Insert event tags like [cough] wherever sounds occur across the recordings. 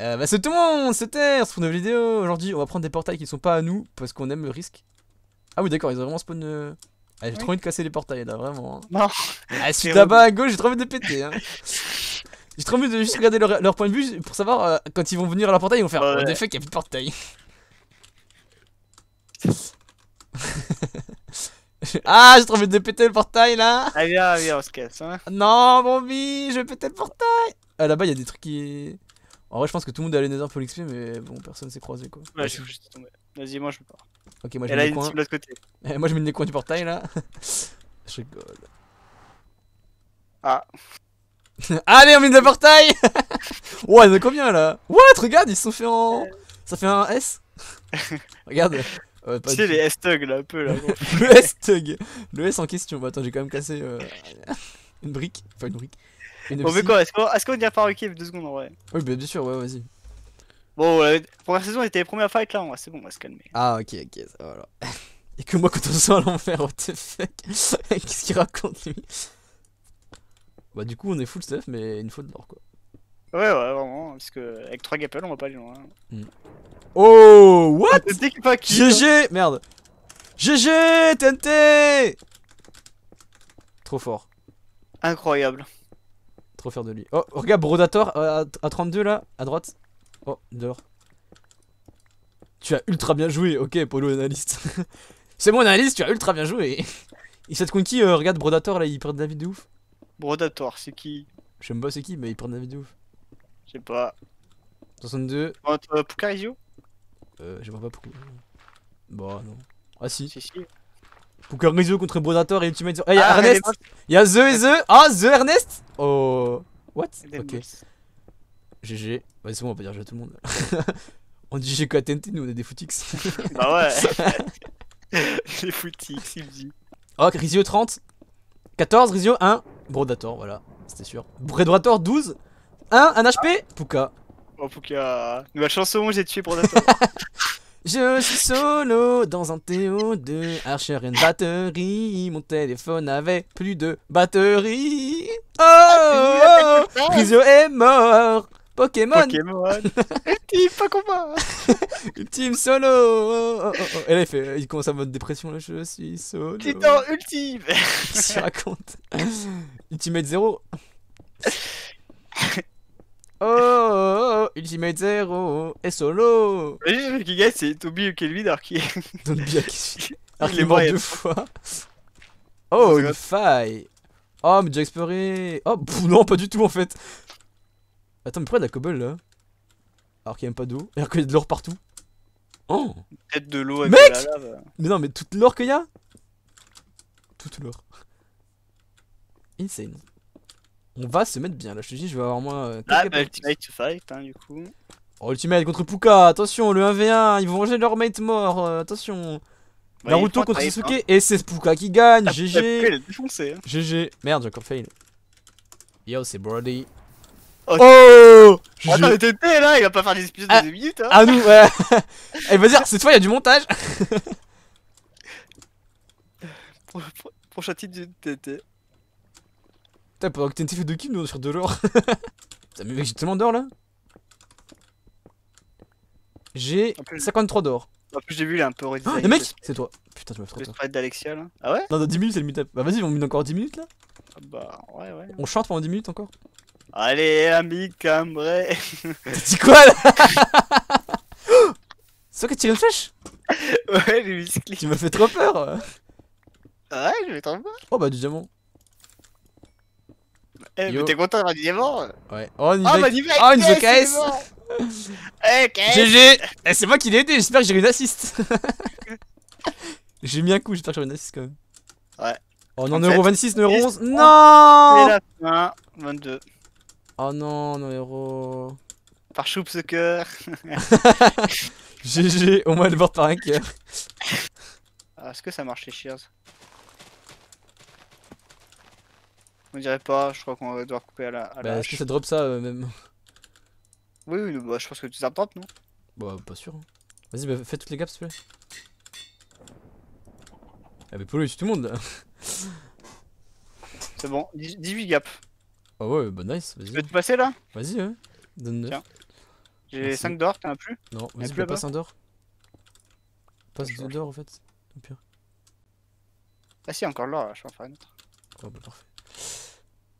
Euh, bah c'est tout le monde, c'était, on une nouvelle vidéo. Aujourd'hui, on va prendre des portails qui ne sont pas à nous parce qu'on aime le risque. Ah oui, d'accord, ils ont vraiment spawn. Euh, ah, j'ai trop envie de casser les portails là, vraiment. Hein. Non. Ah, [laughs] là-bas à gauche, j'ai trop envie de péter. Hein. j'ai trop envie de juste regarder leur, point de vue pour savoir euh, quand ils vont venir à la portail, ils vont faire des faits qu'il n'y a plus de portail. [laughs] ah, j'ai trop envie de péter le portail là. Allez viens, viens, on se casse. Hein. Non, mon vie, je vais péter le portail. Ah, là-bas, il y a des trucs qui. En vrai, je pense que tout le monde a les Nether pour l'XP, mais bon, personne s'est croisé quoi. Bah je suis tombé. Vas-y, moi je pars. Ok, [laughs] eh, moi je mets le coin. côté. moi je mets le coin du portail là. [laughs] je rigole. Ah. [laughs] Allez, on met le portail Ouais, il y en a combien là What Regarde, ils se sont fait en. Euh. Ça fait un S Regarde. tu sais, les S-Tug là, un peu là. le S-Tug Le S en question. Bah, attends, j'ai quand même cassé euh, une brique. Enfin, une brique. Bon, mais quoi, est-ce qu'on est qu y a par Deux secondes en vrai. Oui, bah, bien sûr, ouais, vas-y. Bon, la première saison, était les premières fight là, c'est bon, on va se calmer. Ah, ok, ok, ça [laughs] Et que moi, quand on sent à l'enfer, what the fuck [laughs] Qu'est-ce qu'il raconte lui Bah, du coup, on est full stuff, mais une faute d'or quoi. Ouais, ouais, vraiment, hein, parce que avec 3 gapples, on va pas aller loin. Hein. Hmm. Oh, what GG, ah, hein. merde. GG, TNT Trop fort. Incroyable. Trop de lui. Oh, regarde, Brodator euh, à, 32 là, à droite. Oh, dehors. Tu as ultra bien joué, ok, Polo analyste. [laughs] C'est mon analyste, tu as ultra bien joué. Et cette conquis, euh, regarde, Brodator là, il perd de la vie de ouf. Brodator, c'est qui Je sais pas c'est qui, mais il perd de la vie de ouf. Je sais pas. 62. euh, Euh, je vois pas pourquoi. Bon, bah, non. Ah si. Si, si. Cooker Rizio contre Brodator et Ultimate Sur. Hey, y'a ah, Ernest Y'a The et The Ah, The Ernest Oh. What Ok. GG. bah c'est bon, on va dire je à tout le monde. [laughs] on dit GG à TNT, nous on est des footix. [laughs] bah ouais Des [laughs] footix, il me dit. Ok, Rizio 30. 14, Rizio 1. Brodator, voilà, c'était sûr. Brodator 12. 1, un, HP. Pouka. Oh Pouka. Nouvelle chanson, j'ai tué Brodator. Je suis solo dans un théo 2 Archer une batterie. Mon téléphone avait plus de batterie. Oh, ah, oh, oh. Prisio est mort. Pokémon. Pokémon. [laughs] [laughs] Ultime pas combat. [laughs] ultime solo. Oh, Et là, il, commence à mode dépression. je suis solo. Titan ultime. Qu'est-ce que tu racontes Ultimate 0. Oh, oh, oh, oh, Ultimate Zero et solo. mais qui gagne, c'est Toby Kelvin alors qui est. alors qu'il est [laughs] mort deux fois. [laughs] Oh, une faille. Oh, mais exploré Oh, non, pas du tout en fait. Attends, mais pourquoi de la cobble là Alors qu'il y a même pas d'eau. Alors qu'il y a de l'or partout. Oh Peut-être de l'eau avec de la lave. Mais non, mais toute l'or qu'il y a Toute l'or. Insane. On va se mettre bien là, je te dis, je vais avoir moins. Euh, ah, bah, Ultimate to fight, hein, du coup. Oh, Ultimate contre Puka, attention, le 1v1, ils vont manger leur mate mort, euh, attention. Bah, Naruto contre Sasuke, et c'est Puka qui gagne, GG. Ah, bah, défoncé, GG. Hein. Merde, j'ai encore fail. Yo, c'est Brody. Oh, Attends, oh oh, mais TT là, il va pas faire des épisodes ah, de 2 minutes. Hein. Ah, nous, ouais. [laughs] Eh vas-y cette fois, il y a du montage. [laughs] Prochain titre du TT. Putain, pendant que TNT fait de kills, nous on sur deux l'or [laughs] Putain, mais j'ai tellement d'or là. J'ai 53 d'or. En plus, j'ai vu, il est un peu horrible. Oh, le mec C'est toi. Putain, tu m'as fait trop tard. pas d'Alexia là. Ah ouais Non, dans 10 minutes, c'est le meetup Bah vas-y, on mine encore 10 minutes là ah Bah ouais, ouais. On chante pendant 10 minutes encore Allez, ami cambré [laughs] T'as dit quoi là [gasps] C'est toi qui a tiré une flèche [laughs] Ouais, j'ai mis ce clic. Tu m'as fait trop peur Ouais, je vais trop peur. Oh bah, du diamant. Eh, mais t'es content, d'avoir des mort Ouais. Oh, une Oh, oh, GG c'est moi qui l'ai aidé, j'espère que j'ai une assist [laughs] J'ai mis un coup, j'espère que j'ai une assist quand même. Ouais. Oh non, euro 26, euro 11. Non C'est la fin, 22. Oh non, non, euro. Par choupe ce cœur. GG, [laughs] au moins le bord par un cœur. Ah, est-ce que ça marche les Shears On dirait pas, je crois qu'on va devoir couper à la. À bah, est-ce que ça drop ça euh, même Oui, oui, bah, je pense que tu ça drop, non Bah, pas sûr. Hein. Vas-y, bah, fais toutes les gaps, s'il te plaît. Ah, mais pour lui c'est tout le monde là [laughs] C'est bon, 18 gaps. Ah oh ouais, bah nice, vas-y. Tu peux te passer là Vas-y, Donne leur J'ai 5 d'or, t'en as plus Non, vas-y, passe un d'or. Passe 2 d'or en fait, au pire. Ah si, encore l'or là, je suis en faire une autre. Oh bah,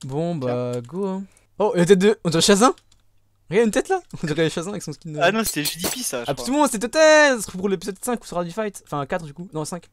Bon, bah, go. Hein. Oh, la tête de. On dirait Chazin Regarde une tête là On dirait Chazin avec son skin. De... Euh. Ah non, c'était GDP ça. Je ah, tout le monde, c'était Totez pour l'épisode 5 où sera du fight. Enfin, 4 du coup. Non, 5.